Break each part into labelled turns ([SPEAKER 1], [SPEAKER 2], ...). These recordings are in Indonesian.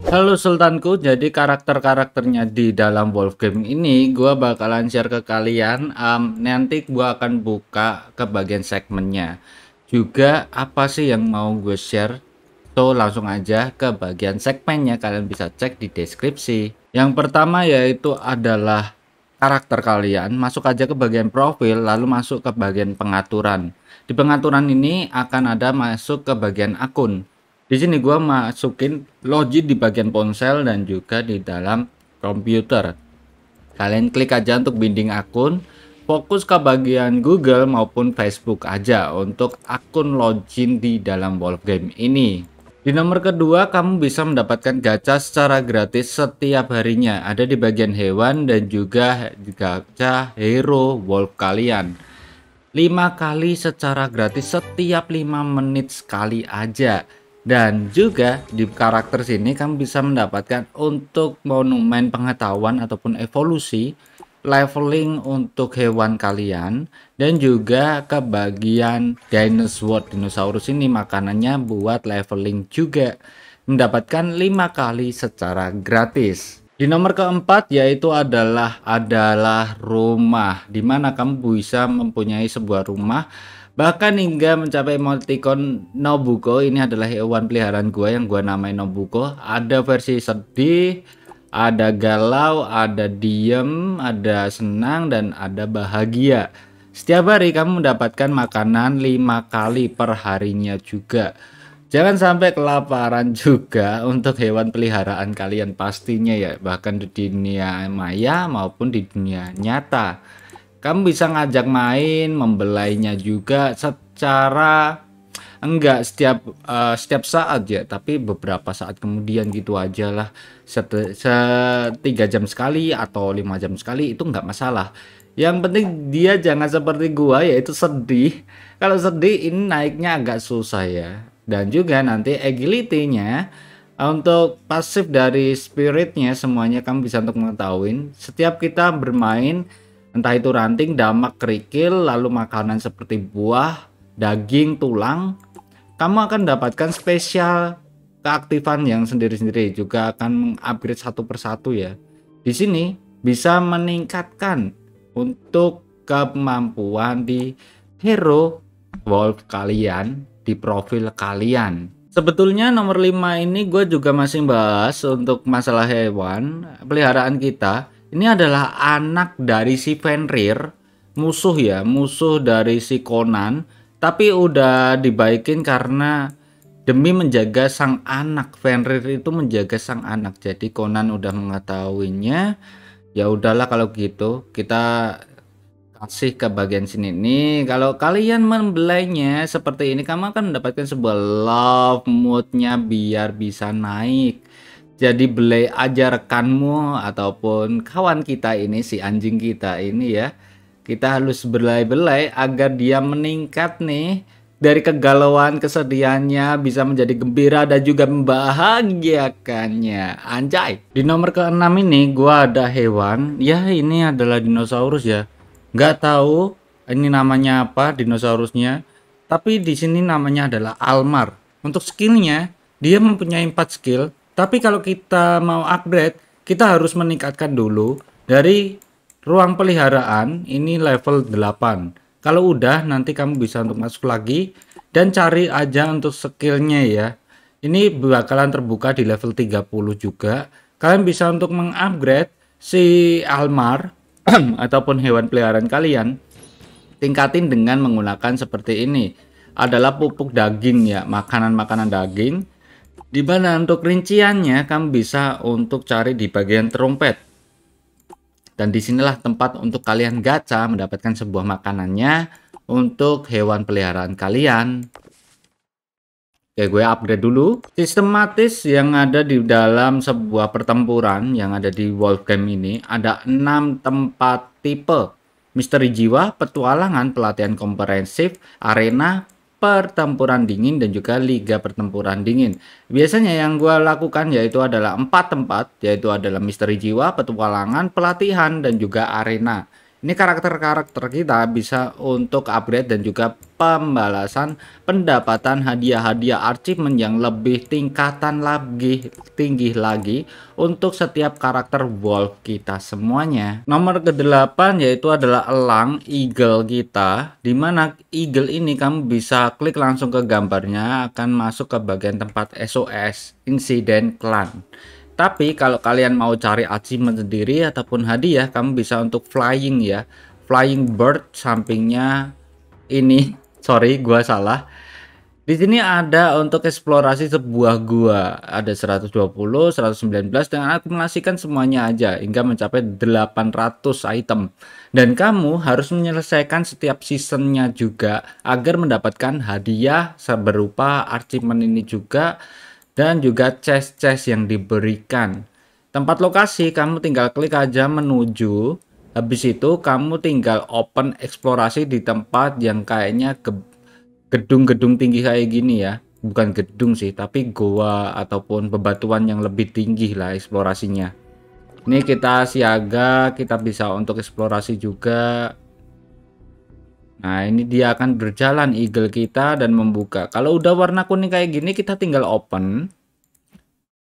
[SPEAKER 1] Halo Sultanku, jadi karakter-karakternya di dalam Wolf Gaming ini gue bakalan share ke kalian um, Nanti gue akan buka ke bagian segmennya Juga apa sih yang mau gue share So langsung aja ke bagian segmennya kalian bisa cek di deskripsi Yang pertama yaitu adalah karakter kalian Masuk aja ke bagian profil lalu masuk ke bagian pengaturan Di pengaturan ini akan ada masuk ke bagian akun di sini gua masukin login di bagian ponsel dan juga di dalam komputer. Kalian klik aja untuk binding akun, fokus ke bagian Google maupun Facebook aja untuk akun login di dalam Wolf Game ini. Di nomor kedua, kamu bisa mendapatkan gacha secara gratis setiap harinya. Ada di bagian hewan dan juga gacha hero wolf kalian. 5 kali secara gratis setiap 5 menit sekali aja. Dan juga di karakter sini kamu bisa mendapatkan untuk monumen pengetahuan ataupun evolusi leveling untuk hewan kalian dan juga ke bagian dinosaur dinosaurus ini makanannya buat leveling juga mendapatkan lima kali secara gratis di nomor keempat yaitu adalah adalah rumah dimana kamu bisa mempunyai sebuah rumah Bahkan hingga mencapai emoticon Nobuko, ini adalah hewan peliharaan gua yang gua namai Nobuko. Ada versi sedih, ada galau, ada diem, ada senang, dan ada bahagia. Setiap hari kamu mendapatkan makanan 5 kali per harinya juga. Jangan sampai kelaparan juga untuk hewan peliharaan kalian pastinya ya, bahkan di dunia maya maupun di dunia nyata. Kamu bisa ngajak main, membelainya juga secara enggak setiap uh, setiap saat ya, tapi beberapa saat kemudian gitu aja lah. Setiga jam sekali atau lima jam sekali itu enggak masalah. Yang penting dia jangan seperti gua yaitu sedih. Kalau sedih ini naiknya agak susah ya. Dan juga nanti agility-nya untuk pasif dari spiritnya semuanya kamu bisa untuk mengetahui setiap kita bermain Entah itu ranting, damak, kerikil, lalu makanan seperti buah, daging, tulang, kamu akan dapatkan spesial keaktifan yang sendiri-sendiri juga akan upgrade satu persatu ya. Di sini bisa meningkatkan untuk kemampuan di hero world kalian di profil kalian. Sebetulnya nomor 5 ini gue juga masih bahas untuk masalah hewan peliharaan kita ini adalah anak dari si Fenrir, musuh ya, musuh dari si Conan, tapi udah dibaikin karena demi menjaga sang anak. Fenrir itu menjaga sang anak. Jadi Conan udah mengetahuinya. Ya udahlah kalau gitu, kita kasih ke bagian sini nih kalau kalian membelainya seperti ini kamu akan mendapatkan sebuah love moodnya biar bisa naik jadi belai aja rekanmu ataupun kawan kita ini si anjing kita ini ya. Kita harus belai-belai agar dia meningkat nih dari kegalauan, kesedihannya bisa menjadi gembira dan juga membahagiakannya. Anjay. Di nomor keenam ini gua ada hewan. Ya, ini adalah dinosaurus ya. Nggak tahu ini namanya apa dinosaurusnya. Tapi di sini namanya adalah Almar. Untuk skillnya, dia mempunyai empat skill. Tapi kalau kita mau upgrade, kita harus meningkatkan dulu dari ruang peliharaan ini level 8. Kalau udah nanti kamu bisa untuk masuk lagi dan cari aja untuk skillnya ya. Ini bakalan terbuka di level 30 juga. Kalian bisa untuk mengupgrade si Almar ataupun hewan peliharaan kalian tingkatin dengan menggunakan seperti ini. Adalah pupuk daging ya, makanan-makanan daging di mana untuk rinciannya kamu bisa untuk cari di bagian trompet. Dan disinilah tempat untuk kalian gacha mendapatkan sebuah makanannya untuk hewan peliharaan kalian. Oke, gue upgrade dulu. Sistematis yang ada di dalam sebuah pertempuran yang ada di Wolf Game ini ada enam tempat tipe. Misteri jiwa, petualangan, pelatihan komprehensif, arena, pertempuran dingin dan juga liga pertempuran dingin. Biasanya yang gue lakukan yaitu adalah empat tempat, yaitu adalah misteri jiwa, petualangan, pelatihan, dan juga arena. Ini karakter-karakter kita bisa untuk upgrade dan juga pembalasan pendapatan hadiah-hadiah achievement yang lebih tingkatan lagi tinggi lagi untuk setiap karakter wolf kita semuanya. Nomor ke-8 yaitu adalah elang eagle kita. Dimana eagle ini kamu bisa klik langsung ke gambarnya akan masuk ke bagian tempat SOS insiden Clan. Tapi kalau kalian mau cari achievement sendiri ataupun hadiah, kamu bisa untuk flying ya. Flying bird sampingnya ini, sorry gua salah. Di sini ada untuk eksplorasi sebuah gua. Ada 120, 119 dan akumulasikan semuanya aja hingga mencapai 800 item. Dan kamu harus menyelesaikan setiap seasonnya juga agar mendapatkan hadiah seberupa achievement ini juga dan juga chest-chest yang diberikan. Tempat lokasi kamu tinggal klik aja menuju. Habis itu kamu tinggal open eksplorasi di tempat yang kayaknya gedung-gedung tinggi kayak gini ya. Bukan gedung sih, tapi goa ataupun bebatuan yang lebih tinggi lah eksplorasinya. Ini kita siaga, kita bisa untuk eksplorasi juga Nah, ini dia akan berjalan eagle kita dan membuka. Kalau udah warna kuning kayak gini, kita tinggal open.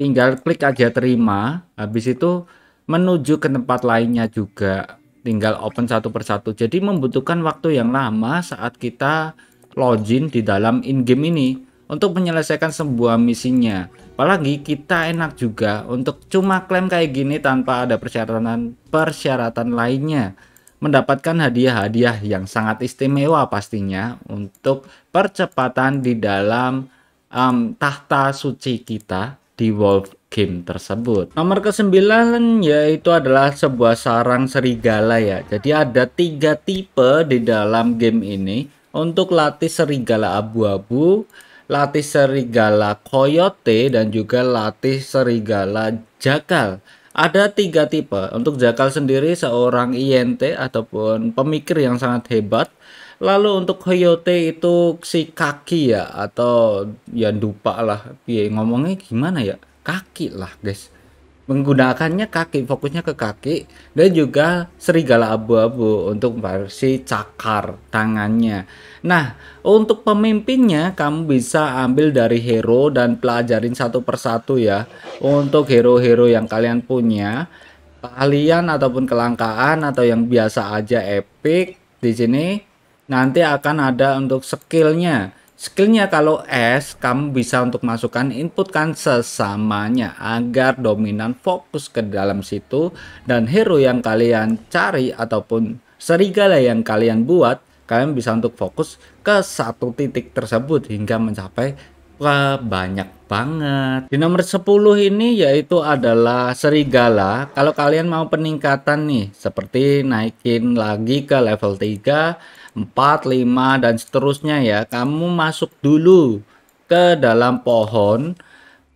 [SPEAKER 1] Tinggal klik aja terima. Habis itu menuju ke tempat lainnya juga. Tinggal open satu persatu. Jadi membutuhkan waktu yang lama saat kita login di dalam in-game ini untuk menyelesaikan sebuah misinya. Apalagi kita enak juga untuk cuma klaim kayak gini tanpa ada persyaratan persyaratan lainnya mendapatkan hadiah-hadiah yang sangat istimewa pastinya untuk percepatan di dalam um, tahta suci kita di Wolf game tersebut. Nomor ke-9 yaitu adalah sebuah sarang serigala ya. Jadi ada tiga tipe di dalam game ini. Untuk latih serigala abu-abu, latih serigala coyote, dan juga latih serigala jakal. Ada tiga tipe. Untuk Jakal sendiri seorang INT ataupun pemikir yang sangat hebat. Lalu untuk Hoyote itu si kaki ya atau ya dupa lah. Piye ngomongnya gimana ya? Kaki lah, guys menggunakannya kaki fokusnya ke kaki dan juga serigala abu-abu untuk versi cakar tangannya. Nah, untuk pemimpinnya kamu bisa ambil dari hero dan pelajarin satu persatu ya. Untuk hero-hero yang kalian punya, kalian ataupun kelangkaan atau yang biasa aja epic di sini nanti akan ada untuk skillnya Skillnya kalau S, kamu bisa untuk masukkan inputkan sesamanya agar dominan fokus ke dalam situ dan hero yang kalian cari ataupun serigala yang kalian buat, kalian bisa untuk fokus ke satu titik tersebut hingga mencapai Wah, banyak banget. Di nomor 10 ini yaitu adalah serigala. Kalau kalian mau peningkatan nih, seperti naikin lagi ke level 3 4, 5 dan seterusnya ya. Kamu masuk dulu ke dalam pohon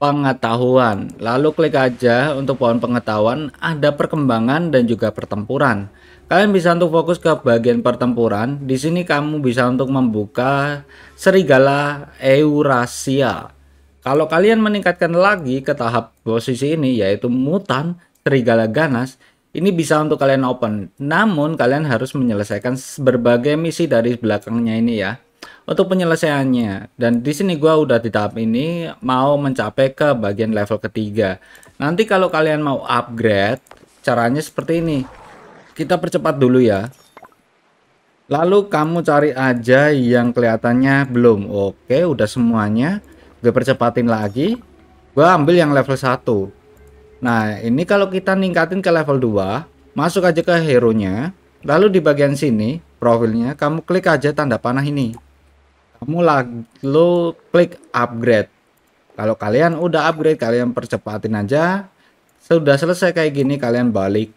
[SPEAKER 1] pengetahuan. Lalu klik aja untuk pohon pengetahuan ada perkembangan dan juga pertempuran. Kalian bisa untuk fokus ke bagian pertempuran. Di sini kamu bisa untuk membuka serigala Eurasia. Kalau kalian meningkatkan lagi ke tahap posisi ini yaitu mutan serigala ganas, ini bisa untuk kalian open, namun kalian harus menyelesaikan berbagai misi dari belakangnya ini ya. Untuk penyelesaiannya, dan di sini gua udah di tahap ini mau mencapai ke bagian level ketiga. Nanti kalau kalian mau upgrade, caranya seperti ini. Kita percepat dulu ya. Lalu kamu cari aja yang kelihatannya belum. Oke, udah semuanya. Gue percepatin lagi. Gue ambil yang level 1. Nah, ini kalau kita ningkatin ke level 2, masuk aja ke hero-nya, lalu di bagian sini, profilnya, kamu klik aja tanda panah ini. Kamu lalu klik upgrade. Kalau kalian udah upgrade, kalian percepatin aja. Sudah selesai kayak gini, kalian balik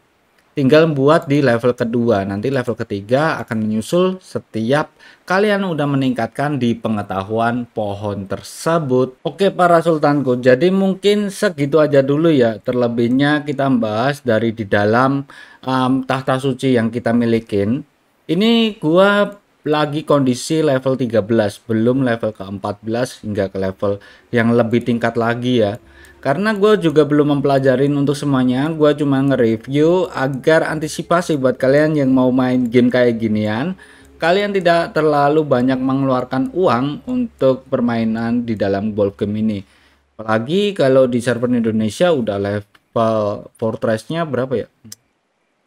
[SPEAKER 1] tinggal buat di level kedua nanti level ketiga akan menyusul setiap kalian udah meningkatkan di pengetahuan pohon tersebut oke para sultanku jadi mungkin segitu aja dulu ya terlebihnya kita bahas dari di dalam um, tahta suci yang kita milikin ini gua lagi kondisi level 13, belum level ke-14 hingga ke level yang lebih tingkat lagi ya. Karena gue juga belum mempelajarin untuk semuanya, gue cuma nge-review agar antisipasi buat kalian yang mau main game kayak ginian, kalian tidak terlalu banyak mengeluarkan uang untuk permainan di dalam golf game ini. Apalagi kalau di server Indonesia udah level Fortressnya berapa ya?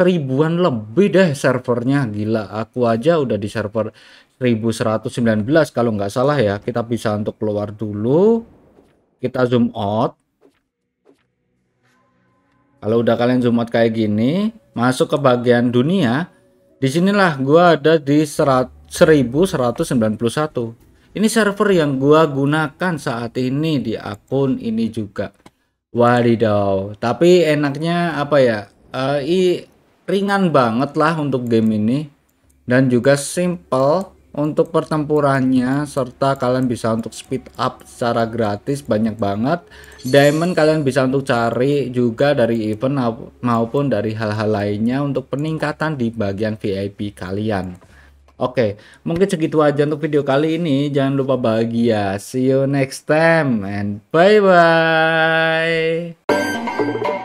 [SPEAKER 1] ribuan lebih deh servernya gila aku aja udah di server 1119 kalau nggak salah ya kita bisa untuk keluar dulu kita zoom out kalau udah kalian zoom out kayak gini masuk ke bagian dunia disinilah gua ada di 1191 ini server yang gua gunakan saat ini di akun ini juga wadidaw tapi enaknya apa ya uh, i ringan banget lah untuk game ini dan juga simple untuk pertempurannya serta kalian bisa untuk speed up secara gratis banyak banget diamond kalian bisa untuk cari juga dari event maupun dari hal-hal lainnya untuk peningkatan di bagian VIP kalian Oke mungkin segitu aja untuk video kali ini jangan lupa bahagia see you next time and bye bye